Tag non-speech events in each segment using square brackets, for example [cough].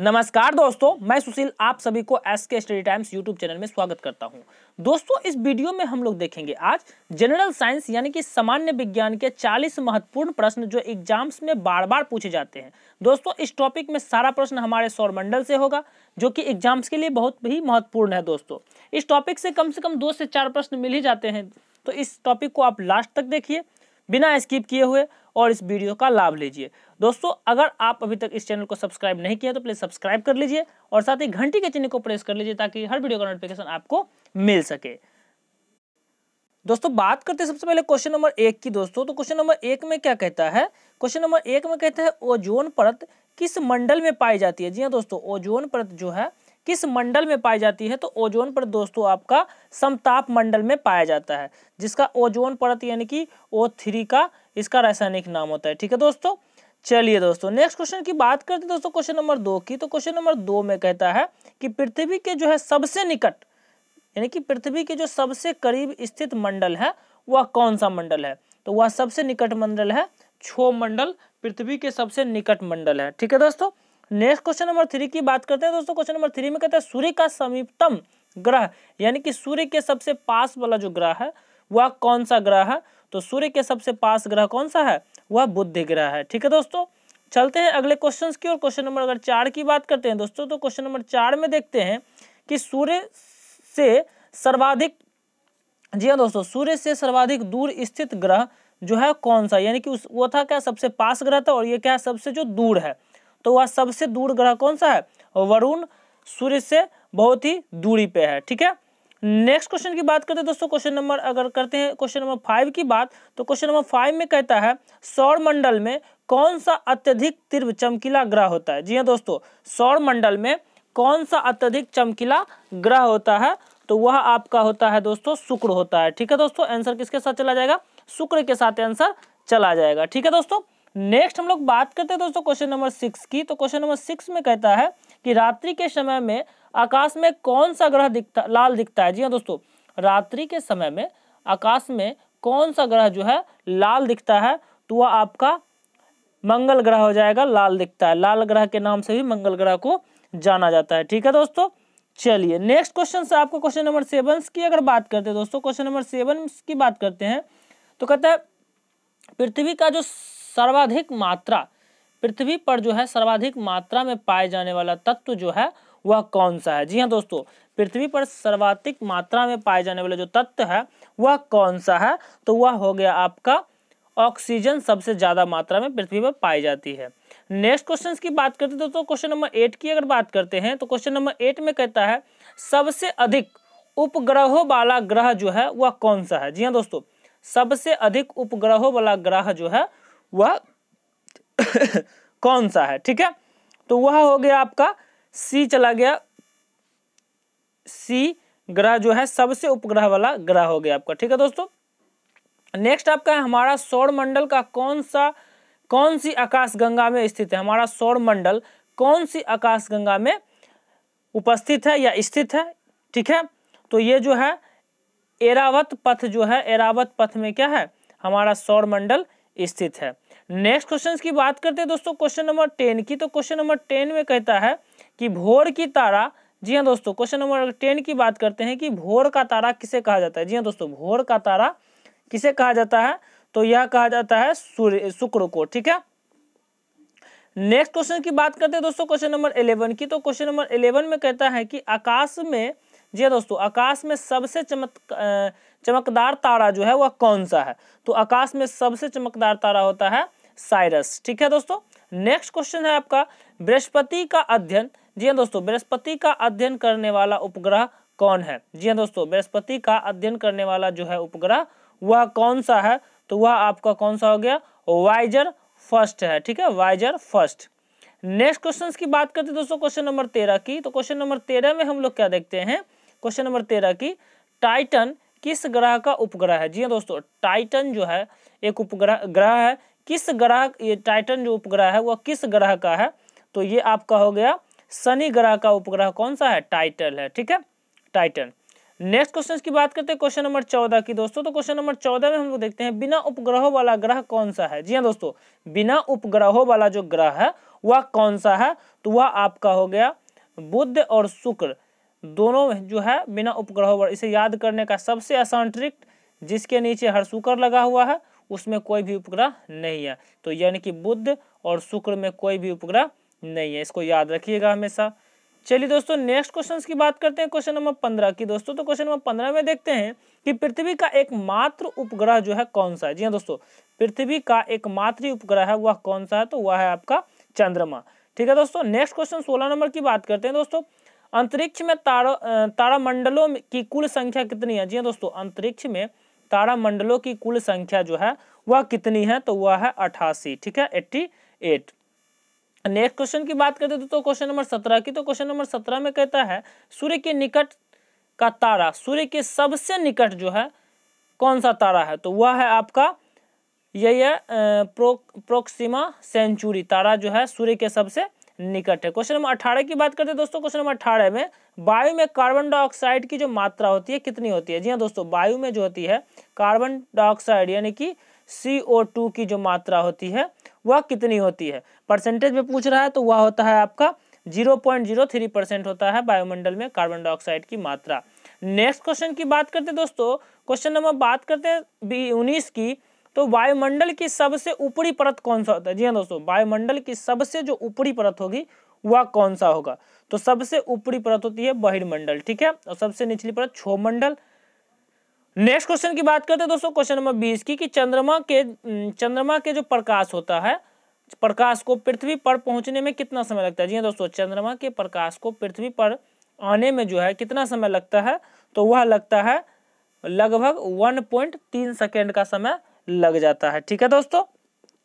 नमस्कार दोस्तों मैं सुशील आप सभी को एस के स्टडी टाइम्स यूट्यूब चैनल में स्वागत करता हूं। दोस्तों इस वीडियो में हम लोग देखेंगे आज जनरल साइंस यानी कि सामान्य विज्ञान के 40 महत्वपूर्ण प्रश्न जो एग्जाम्स में बार बार पूछे जाते हैं दोस्तों इस टॉपिक में सारा प्रश्न हमारे सौरमंडल से होगा जो कि एग्जाम्स के लिए बहुत ही महत्वपूर्ण है दोस्तों इस टॉपिक से कम से कम दो से चार प्रश्न मिल ही जाते हैं तो इस टॉपिक को आप लास्ट तक देखिए बिना स्किप किए हुए और इस वीडियो का लाभ लीजिए दोस्तों अगर आप अभी तक इस चैनल को सब्सक्राइब नहीं किया तो प्लीज़ सब्सक्राइब कर लीजिए और साथ ही घंटी के चिन्ह को प्रेस कर लीजिए ताकि हर वीडियो का नोटिफिकेशन आपको मिल सके दोस्तों बात करते हैं सबसे पहले क्वेश्चन नंबर एक की दोस्तों तो क्वेश्चन नंबर एक में क्या कहता है क्वेश्चन नंबर एक में कहता है ओजोन परत किस मंडल में पाई जाती है जी हाँ दोस्तों ओजोन परत जो है किस मंडल में पाई जाती है तो ओजोन परत दोस्तों आपका समताप मंडल में पाया जाता है जिसका ओजोन परत यानी कि ओ थ्री का इसका रासायनिक नाम होता है ठीक है दोस्तों चलिए दोस्तों नेक्स्ट क्वेश्चन की बात करते हैं दोस्तों क्वेश्चन नंबर दो की तो क्वेश्चन नंबर दो में कहता है कि पृथ्वी के जो है सबसे निकट यानी कि पृथ्वी के जो सबसे करीब स्थित मंडल है वह कौन सा मंडल है तो वह सबसे निकट मंडल है छो मंडल पृथ्वी के सबसे निकट मंडल है ठीक है दोस्तों नेक्स्ट क्वेश्चन नंबर थ्री की बात करते हैं दोस्तों क्वेश्चन नंबर थ्री में कहते हैं सूर्य का समीपतम ग्रह यानी कि सूर्य के सबसे पास वाला जो ग्रह है वह कौन सा ग्रह है तो सूर्य के सबसे पास ग्रह कौन सा है वह बुद्ध ग्रह है ठीक है दोस्तों चलते हैं अगले क्वेश्चन की और क्वेश्चन नंबर अगर चार की बात करते हैं दोस्तों तो क्वेश्चन नंबर चार में देखते हैं कि सूर्य से सर्वाधिक जी हाँ दोस्तों सूर्य से सर्वाधिक दूर स्थित ग्रह जो है कौन सा यानी कि उस वो था क्या सबसे पास ग्रह था और ये क्या सबसे जो दूर है तो वह सबसे दूर ग्रह कौन सा है वरुण सूर्य से बहुत ही दूरी पे है ठीक है नेक्स्ट क्वेश्चन की बात करते हैं दोस्तों क्वेश्चन नंबर अगर करते हैं क्वेश्चन नंबर फाइव की बात तो क्वेश्चन नंबर फाइव में कहता है सौर मंडल में कौन सा अत्यधिक तीव्र चमकीला ग्रह होता है जी हाँ दोस्तों सौर मंडल में कौन सा अत्यधिक चमकीला ग्रह होता है तो वह आपका होता है दोस्तों शुक्र होता है ठीक है दोस्तों आंसर किसके साथ चला जाएगा शुक्र के साथ आंसर चला जाएगा ठीक है दोस्तों नेक्स्ट हम लोग बात करते हैं दोस्तों क्वेश्चन नंबर सिक्स की तो क्वेश्चन नंबर सिक्स में कहता है कि रात्रि के समय में आकाश में कौन सा ग्रह दिखता लाल दिखता है जी हाँ दोस्तों रात्रि के समय में आकाश में कौन सा ग्रह जो है लाल दिखता है तो वह आपका मंगल ग्रह हो जाएगा लाल दिखता है लाल ग्रह के नाम से भी मंगल ग्रह को जाना जाता है ठीक है दोस्तों चलिए नेक्स्ट क्वेश्चन से आपको क्वेश्चन नंबर सेवन की अगर बात करते हैं दोस्तों क्वेश्चन नंबर सेवन की बात करते हैं तो कहता है पृथ्वी का जो सर्वाधिक मात्रा पृथ्वी पर जो है सर्वाधिक मात्रा में पाए जाने वाला तत्व जो है वह कौन सा है जी हाँ दोस्तों पृथ्वी पर सर्वाधिक मात्रा में पाए जाने वाला जो तत्व है वह कौन सा है तो वह हो गया आपका ऑक्सीजन सबसे ज्यादा मात्रा में पृथ्वी पर पाई जाती है नेक्स्ट क्वेश्चन की बात करते हैं दोस्तों क्वेश्चन नंबर एट की अगर बात करते हैं तो क्वेश्चन नंबर एट में कहता है सबसे अधिक उपग्रहों वाला ग्रह जो है वह कौन सा है जी हाँ दोस्तों सबसे अधिक उपग्रहों वाला ग्रह जो है वह [laughs] कौन सा है ठीक है तो वह हो गया आपका सी चला गया सी ग्रह जो है सबसे उपग्रह वाला ग्रह हो गया आपका ठीक है दोस्तों नेक्स्ट आपका है हमारा सौर मंडल का कौन सा कौन सी आकाशगंगा में स्थित है हमारा सौर मंडल कौन सी आकाशगंगा में उपस्थित है या स्थित है ठीक है तो ये जो है एरावत पथ जो है एरावत पथ में क्या है हमारा सौर मंडल स्थित है नेक्स्ट क्वेश्चन की बात करते हैं दोस्तों क्वेश्चन नंबर टेन की तो क्वेश्चन नंबर टेन में कहता है कि भोर की तारा जी हाँ दोस्तों क्वेश्चन नंबर टेन की बात करते हैं कि भोर का तारा किसे कहा जाता है जी हाँ दोस्तों भोर का तारा किसे कहा जाता है तो यह कहा जाता है सूर्य शुक्र को ठीक है नेक्स्ट क्वेश्चन की बात करते हैं दोस्तों क्वेश्चन नंबर इलेवन की तो क्वेश्चन नंबर इलेवन में कहता है कि आकाश में जी हाँ दोस्तों आकाश में सबसे चमत्कार चमकदार तारा जो है वह कौन सा है तो आकाश में सबसे चमकदार तारा होता है साइरस ठीक है दोस्तों नेक्स्ट क्वेश्चन है आपका बृहस्पति का अध्ययन जी हाँ दोस्तों बृहस्पति का अध्ययन करने वाला उपग्रह कौन है जी हाँ दोस्तों बृहस्पति का अध्ययन करने वाला जो है उपग्रह वह कौन सा है तो वह आपका कौन सा हो गया वाइजर फर्स्ट है ठीक है वाइजर फर्स्ट नेक्स्ट क्वेश्चन की बात करते हैं दोस्तों क्वेश्चन नंबर तेरह की तो क्वेश्चन नंबर तेरह में हम लोग क्या देखते हैं क्वेश्चन नंबर तेरह की टाइटन किस ग्रह का उपग्रह है जी हाँ दोस्तों टाइटन जो है एक उपग्रह ग्रह है किस ग्रह ये टाइटन जो उपग्रह है वह किस ग्रह का है तो ये आपका हो गया शनि ग्रह का उपग्रह कौन सा है टाइटल है ठीक है टाइटन नेक्स्ट क्वेश्चन की बात करते हैं क्वेश्चन नंबर चौदह की दोस्तों तो क्वेश्चन नंबर चौदह में हम लोग देखते हैं बिना उपग्रहों वाला ग्रह कौन सा है जी हाँ दोस्तों बिना उपग्रहों वाला जो ग्रह है वह कौन सा है तो वह आपका हो गया बुद्ध और शुक्र दोनों जो है बिना उपग्रहों पर इसे याद करने का सबसे आसान ट्रिक जिसके नीचे शुक्र लगा हुआ है उसमें कोई भी उपग्रह नहीं है तो यानी कि बुद्ध और शुक्र में कोई भी उपग्रह नहीं है इसको याद रखिएगा हमेशा चलिए दोस्तों नेक्स्ट क्वेश्चन की बात करते हैं क्वेश्चन नंबर पंद्रह की दोस्तों तो क्वेश्चन नंबर पंद्रह में देखते हैं कि पृथ्वी का एकमात्र उपग्रह जो है कौन सा है जी हाँ दोस्तों पृथ्वी का एकमात्र उपग्रह है वह कौन सा है तो वह है आपका चंद्रमा ठीक है दोस्तों नेक्स्ट क्वेश्चन सोलह नंबर की बात करते हैं दोस्तों अंतरिक्ष में तारा तारामंडलों की कुल संख्या कितनी है जी हाँ दोस्तों अंतरिक्ष में तारामंडलों की कुल संख्या जो है वह कितनी है तो वह है अठासी ठीक है एट्टी एट नेक्स्ट क्वेश्चन की बात करते तो क्वेश्चन नंबर सत्रह की तो क्वेश्चन नंबर सत्रह में कहता है सूर्य के निकट का तारा सूर्य के सबसे निकट जो है कौन सा तारा है तो वह है आपका यही है प्रो, प्रोक्सिमा सेंचुरी तारा जो है सूर्य के सबसे निकट है क्वेश्चन नंबर अठारह की बात करते हैं दोस्तों क्वेश्चन नंबर अठारह में वायु में कार्बन डाइऑक्साइड की जो मात्रा होती है कितनी होती है जी हाँ दोस्तों वायु में जो होती है कार्बन डाइऑक्साइड यानी कि सी की जो मात्रा होती है वह कितनी होती है परसेंटेज में पूछ रहा है तो वह होता है आपका zero point zero three percent होता है वायुमंडल में कार्बन डाइऑक्साइड की मात्रा नेक्स्ट क्वेश्चन की बात करते हैं दोस्तों क्वेश्चन नंबर बात करते हैं बी उन्नीस की तो वायुमंडल की सबसे ऊपरी परत कौन सा होता है जी हाँ दोस्तों वायुमंडल की सबसे जो ऊपरी परत होगी वह कौन सा होगा तो सबसे ऊपरी परत होती है बहिर्मंडल ठीक है और सबसे निचली परत मंडल नेक्स्ट क्वेश्चन की बात करते हैं दोस्तों क्वेश्चन नंबर बीस की कि चंद्रमा के चंद्रमा के जो प्रकाश होता है प्रकाश को पृथ्वी पर पहुंचने में कितना समय लगता है जी हाँ दोस्तों चंद्रमा के प्रकाश को पृथ्वी पर आने में जो है कितना समय लगता है तो वह लगता है लगभग तीन सेकेंड का समय लग जाता है ठीक है दोस्तों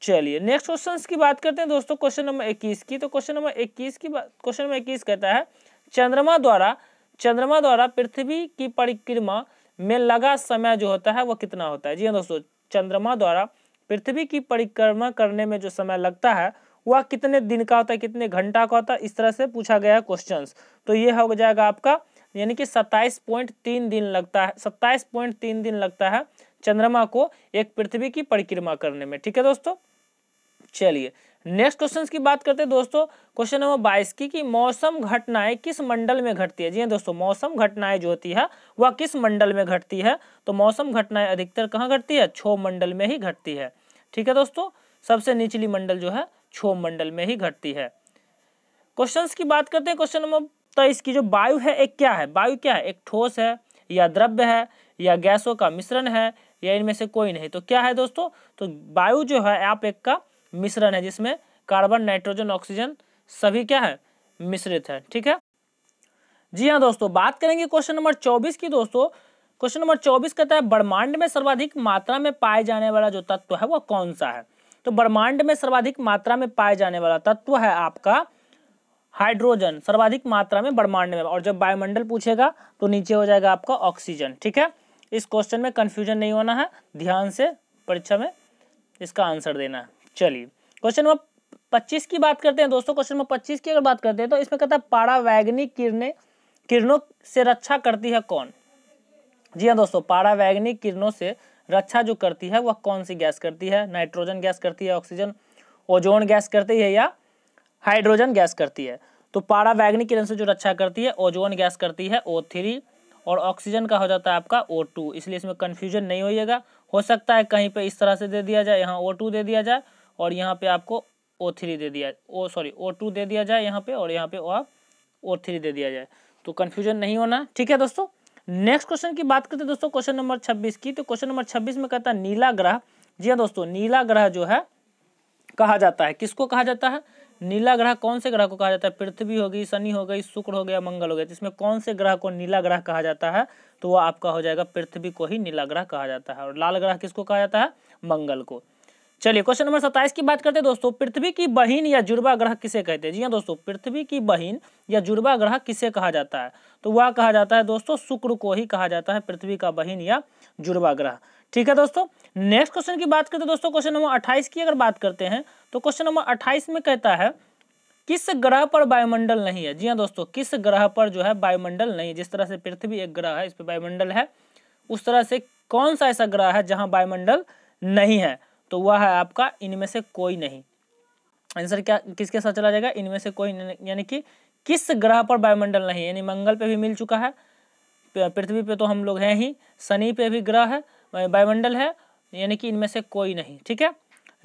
चलिए नेक्स्ट क्वेश्चन की बात करते हैं दोस्तों क्वेश्चन नंबर इक्कीस की तो क्वेश्चन नंबर इक्कीस की बात क्वेश्चन नंबर इक्कीस कहता है चंद्रमा द्वारा चंद्रमा द्वारा पृथ्वी की परिक्रमा में लगा समय जो होता है वह कितना होता है जी हाँ दोस्तों चंद्रमा द्वारा पृथ्वी की परिक्रमा करने में जो समय लगता है वह कितने दिन का होता है कितने घंटा का होता है इस तरह से पूछा गया क्वेश्चन तो ये हो जाएगा आपका यानी कि सत्ताईस पॉइंट तीन दिन लगता है सत्ताईस पॉइंट तीन दिन लगता है चंद्रमा को एक पृथ्वी की परिक्रमा करने में ठीक है दोस्तों चलिए नेक्स्ट क्वेश्चन की बात करते हैं दोस्तों क्वेश्चन नंबर बाईस की कि मौसम घटनाएं किस मंडल में घटती है जी हाँ दोस्तों मौसम घटनाएं जो होती है वह किस मंडल में घटती है तो मौसम घटनाएं अधिकतर कहाँ घटती है छो मंडल में ही घटती है ठीक है दोस्तों सबसे निचली मंडल जो है छो मंडल में ही घटती है क्वेश्चन की बात करते हैं क्वेश्चन नंबर तेईस की जो वायु है एक क्या है वायु क्या है एक ठोस है या द्रव्य है या गैसों का मिश्रण है या इनमें से कोई नहीं तो क्या है दोस्तों तो वायु जो है आप एक का मिश्रण है जिसमें कार्बन नाइट्रोजन ऑक्सीजन सभी क्या है मिश्रित है ठीक है जी हाँ दोस्तों बात करेंगे क्वेश्चन नंबर चौबीस की दोस्तों क्वेश्चन नंबर चौबीस कहता है ब्रह्मांड में सर्वाधिक मात्रा में पाए जाने वाला जो तत्व है वह कौन सा है तो ब्रह्मांड में सर्वाधिक मात्रा में पाए जाने वाला तत्व है आपका हाइड्रोजन सर्वाधिक मात्रा में ब्रह्मांड में और जब वायुमंडल पूछेगा तो नीचे हो जाएगा आपका ऑक्सीजन ठीक है इस क्वेश्चन में कन्फ्यूजन नहीं होना है ध्यान से परीक्षा में इसका आंसर देना है चलिए क्वेश्चन नंबर पच्चीस की बात करते हैं दोस्तों क्वेश्चन नंबर पच्चीस की अगर बात करते हैं तो इसमें कहता है पारा किरणें किरणों से रक्षा करती है कौन जी हाँ दोस्तों पारा वैगनी किरणों से रक्षा जो करती है वह कौन सी गैस करती है नाइट्रोजन गैस करती है ऑक्सीजन ओजोन गैस करती है या हाइड्रोजन गैस करती है तो पारा वैगनी किरण से जो रक्षा करती है ओजोन गैस करती है ओ थ्री और ऑक्सीजन का हो जाता है आपका ओ टू इसलिए इसमें कन्फ्यूजन नहीं होइएगा हो सकता है कहीं पे इस तरह से दे दिया जाए यहाँ ओ टू दे दिया जाए और यहाँ पे आपको ओ थ्री दे दिया ओ सॉरी ओ टू दे दिया जाए यहाँ पे और यहाँ पे आप ओ थ्री दे दिया जाए तो कन्फ्यूजन नहीं होना ठीक है दोस्तों नेक्स्ट क्वेश्चन की बात करते हैं दोस्तों क्वेश्चन नंबर छब्बीस की तो क्वेश्चन नंबर छब्बीस में कहता है नीला ग्रह जी हाँ दोस्तों नीला ग्रह जो है कहा जाता है किसको कहा जाता है नीला ग्रह कौन से ग्रह को कहा जाता है पृथ्वी हो गई शनि हो गई शुक्र हो गया मंगल हो गया जिसमें कौन से ग्रह को नीला ग्रह कहा जाता है तो वो आपका हो जाएगा पृथ्वी को ही नीला ग्रह कहा जाता है और लाल ग्रह किसको कहा जाता है मंगल को चलिए क्वेश्चन नंबर सत्ताईस की बात करते हैं दोस्तों पृथ्वी की बहिन या जुड़वा ग्रह किसे कहते हैं जी हाँ दोस्तों पृथ्वी की बहिन या जुड़वा ग्रह किसे कहा जाता है तो वह कहा जाता है दोस्तों शुक्र को ही कहा जाता है पृथ्वी का बहिन या जुड़वा ग्रह ठीक है दोस्तों नेक्स्ट क्वेश्चन की बात करते हैं तो दोस्तों क्वेश्चन नंबर अट्ठाईस की अगर बात करते हैं तो क्वेश्चन नंबर अट्ठाईस में कहता है किस ग्रह पर वायुमंडल नहीं है जी हाँ दोस्तों किस ग्रह पर जो है वायुमंडल नहीं है जिस तरह से पृथ्वी एक ग्रह है इस पर वायुमंडल है उस तरह से कौन सा ऐसा ग्रह है जहाँ वायुमंडल नहीं है तो वह है आपका इनमें से कोई नहीं आंसर क्या किसके साथ चला जाएगा इनमें से कोई यानी कि किस ग्रह पर वायुमंडल नहीं यानी मंगल पे भी मिल चुका है पृथ्वी पे तो हम लोग हैं ही शनि पे भी ग्रह है वायुमंडल है यानी कि इनमें से कोई नहीं ठीक है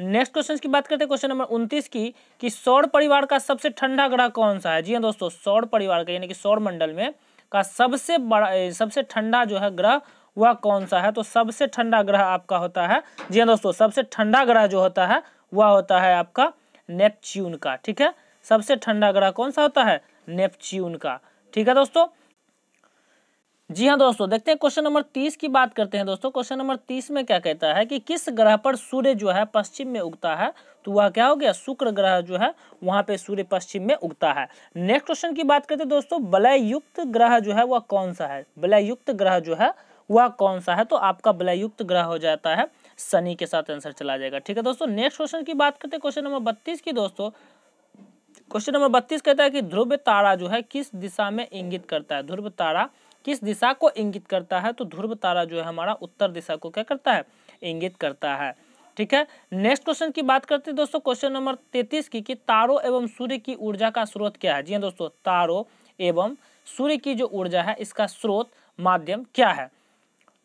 नेक्स्ट क्वेश्चन की बात करते हैं क्वेश्चन नंबर उनतीस की कि सौर परिवार का सबसे ठंडा ग्रह कौन सा है जी हाँ दोस्तों सौर परिवार का यानी कि सौर मंडल में का सबसे बड़ा सबसे ठंडा जो है ग्रह वह कौन सा है तो सबसे ठंडा ग्रह आपका होता है जी हाँ दोस्तों सबसे ठंडा ग्रह जो होता है वह होता है आपका नेपच्यून का ठीक है सबसे ठंडा ग्रह कौन सा होता है नेपच्यून का ठीक है दोस्तों जी हाँ दोस्तों देखते हैं क्वेश्चन नंबर तीस की बात करते हैं दोस्तों क्वेश्चन नंबर तीस में क्या कहता है कि किस ग्रह पर सूर्य जो है पश्चिम में उगता है तो वह क्या हो गया शुक्र ग्रह जो है वहां पे सूर्य पश्चिम में उगता है नेक्स्ट क्वेश्चन की बात करते हैं दोस्तों बलय युक्त ग्रह जो है वह कौन सा है बलय युक्त ग्रह जो है वह कौन सा है तो आपका बलयुक्त ग्रह हो जाता है शनि के साथ आंसर चला जाएगा ठीक है दोस्तों नेक्स्ट क्वेश्चन की बात करते हैं क्वेश्चन नंबर बत्तीस की दोस्तों क्वेश्चन नंबर बत्तीस कहता है कि ध्रुव तारा जो है किस दिशा में इंगित करता है ध्रुव तारा किस दिशा को इंगित करता है तो ध्रुव तारा जो है हमारा उत्तर दिशा को क्या करता है इंगित करता है ठीक है नेक्स्ट क्वेश्चन की बात करते हैं दोस्तों क्वेश्चन नंबर तैतीस की कि तारों एवं सूर्य की ऊर्जा का स्रोत क्या है जी हाँ दोस्तों तारों एवं सूर्य की जो ऊर्जा है इसका स्रोत माध्यम क्या है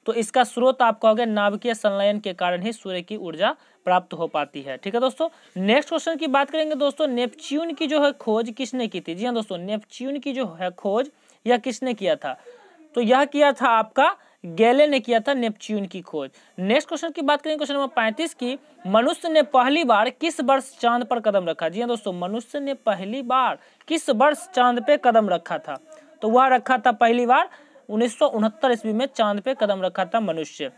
तो इसका स्रोत आप कहोगे नाभिकीय संलयन के कारण ही सूर्य की ऊर्जा प्राप्त हो पाती है ठीक है दोस्तों नेक्स्ट क्वेश्चन की बात करेंगे दोस्तों नेपच्यून की जो है खोज किसने की थी जी हाँ दोस्तों नेपच्यून की जो है खोज यह किसने किया था तो यह किया था आपका गैले ने किया था नेपच्यून की खोज नेक्स्ट क्वेश्चन की बात करें क्वेश्चन नंबर पैंतीस की मनुष्य ने पहली बार किस वर्ष चांद पर कदम रखा जी हाँ दोस्तों मनुष्य ने पहली बार किस वर्ष चांद पे कदम रखा था तो वह रखा था पहली बार उन्नीस ईस्वी में चांद पे कदम रखा था मनुष्य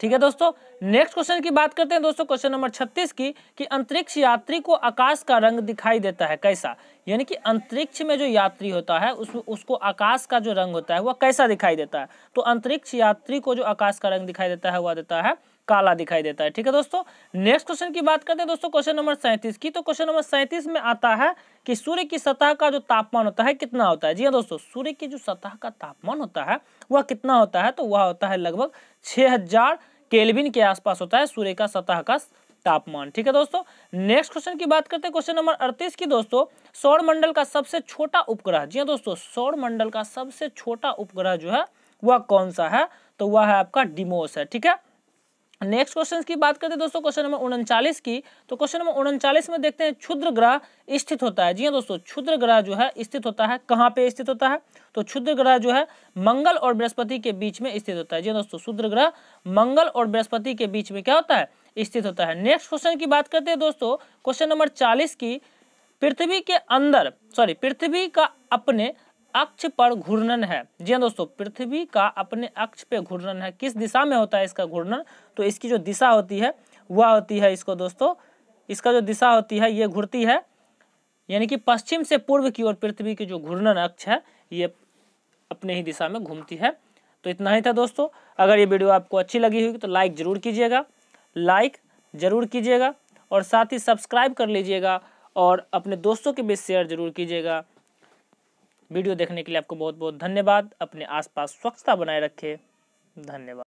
ठीक है दोस्तों नेक्स्ट क्वेश्चन की बात करते हैं दोस्तों क्वेश्चन नंबर 36 की कि अंतरिक्ष यात्री को आकाश का रंग दिखाई देता है कैसा यानी कि अंतरिक्ष में जो यात्री होता है उस उसको आकाश का जो रंग होता है वह कैसा दिखाई देता है तो अंतरिक्ष यात्री को जो आकाश का रंग दिखाई देता है वह देता है काला दिखाई देता है ठीक है दोस्तों नेक्स्ट क्वेश्चन की बात करते हैं दोस्तों क्वेश्चन नंबर सैंतीस की तो क्वेश्चन नंबर सैंतीस में आता है कि सूर्य की सतह का जो तापमान होता है कितना होता है जी हाँ दोस्तों सूर्य की जो सतह का तापमान होता है वह कितना होता है तो वह होता है लगभग छह हजार केल्विन के आसपास होता है सूर्य का सतह का तापमान ठीक है दोस्तों नेक्स्ट क्वेश्चन की बात करते हैं क्वेश्चन नंबर अड़तीस की दोस्तों सौर मंडल का सबसे छोटा उपग्रह जी हाँ दोस्तों सौर मंडल का सबसे छोटा उपग्रह जो है वह कौन सा है तो वह है आपका डिमोस है ठीक है नेक्स्ट क्वेश्चन की बात करते हैं दोस्तों क्वेश्चन नंबर उनचालीस की तो क्वेश्चन नंबर उनचालीस में देखते हैं क्षुद्र ग्रह स्थित होता है जी हाँ दोस्तों क्षुद्र ग्रह जो है स्थित होता है कहाँ पे स्थित होता है तो क्षुद्र ग्रह जो है मंगल और बृहस्पति के बीच में स्थित होता है जी हाँ दोस्तों क्षुद्र ग्रह मंगल और बृहस्पति के बीच में क्या होता है स्थित होता है नेक्स्ट क्वेश्चन की बात करते हैं दोस्तों क्वेश्चन नंबर चालीस की पृथ्वी के अंदर सॉरी पृथ्वी का अपने अक्ष पर घूर्णन है जी हाँ दोस्तों पृथ्वी का अपने अक्ष पे घूर्णन है किस दिशा में होता है इसका घूर्णन तो इसकी जो दिशा होती है वह होती है इसको दोस्तों इसका जो दिशा होती है ये घूरती है यानी कि पश्चिम से पूर्व की ओर पृथ्वी की जो घूर्णन अक्ष है ये अपने ही दिशा में घूमती है तो इतना ही था दोस्तों अगर ये वीडियो आपको अच्छी लगी होगी तो लाइक ज़रूर कीजिएगा लाइक ज़रूर कीजिएगा और साथ ही सब्सक्राइब कर लीजिएगा और अपने दोस्तों के बीच शेयर ज़रूर कीजिएगा वीडियो देखने के लिए आपको बहुत बहुत धन्यवाद अपने आसपास स्वच्छता बनाए रखें धन्यवाद